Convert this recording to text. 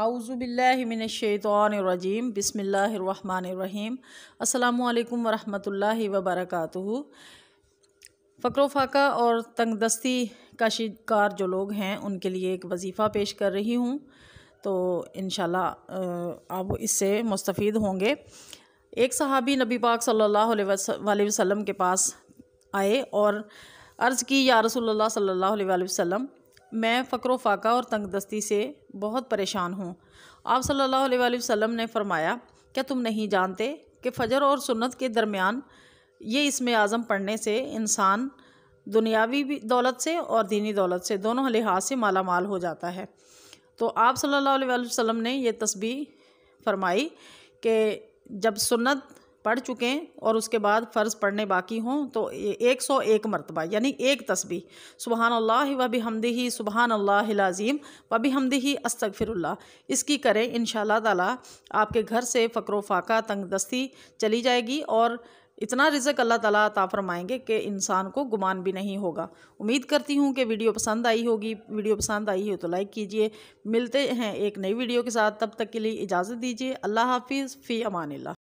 اعوذ باللہ من الشیطان الرجیم بسم اللہ الرحمن الرحیم السلام علیکم ورحمۃ اللہ وبرکاتہ فقر و فاقہ اور تنگ دستی کا شکار جو لوگ ہیں ان کے لیے ایک وظیفہ پیش کر رہی ہوں تو انشاءاللہ آپ اس سے مستفید ہوں گے ایک صحابی نبی پاک صلی اللہ علیہ وسلم کے پاس آئے اور عرض کی یا رسول اللہ صلی اللہ علیہ وسلم میں فقر و فاقہ اور تنگ دستی سے بہت پریشان ہوں آپ صلی اللہ علیہ وآلہ وسلم نے فرمایا کیا تم نہیں جانتے کہ فجر اور سنت کے درمیان یہ اسم اعظم پڑھنے سے انسان دنیاوی دولت سے اور دینی دولت سے دونوں لحاظ سے مالا مال ہو جاتا ہے تو آپ صلی اللہ علیہ وآلہ وسلم نے یہ تسبیح فرمائی کہ جب سنت پڑھ چکیں اور اس کے بعد فرض پڑھنے باقی ہوں تو ایک سو ایک مرتبہ یعنی ایک تسبیح سبحان اللہ و بھی ہمدی اللہ العظیم و بھی ہمدی استغفر اللہ اس کی کریں ان شاء اللہ تعالیٰ آپ کے گھر سے فقر و فاقہ تنگ دستی چلی جائے گی اور اتنا رزق اللہ تعالیٰ عطا فرمائیں گے کہ انسان کو گمان بھی نہیں ہوگا امید کرتی ہوں کہ ویڈیو پسند آئی ہوگی ویڈیو پسند آئی ہو تو لائک کیجئے ملتے ہیں ایک نئی ویڈیو کے ساتھ تب تک کے لیے اجازت دیجئے اللہ حافظ فی امان اللہ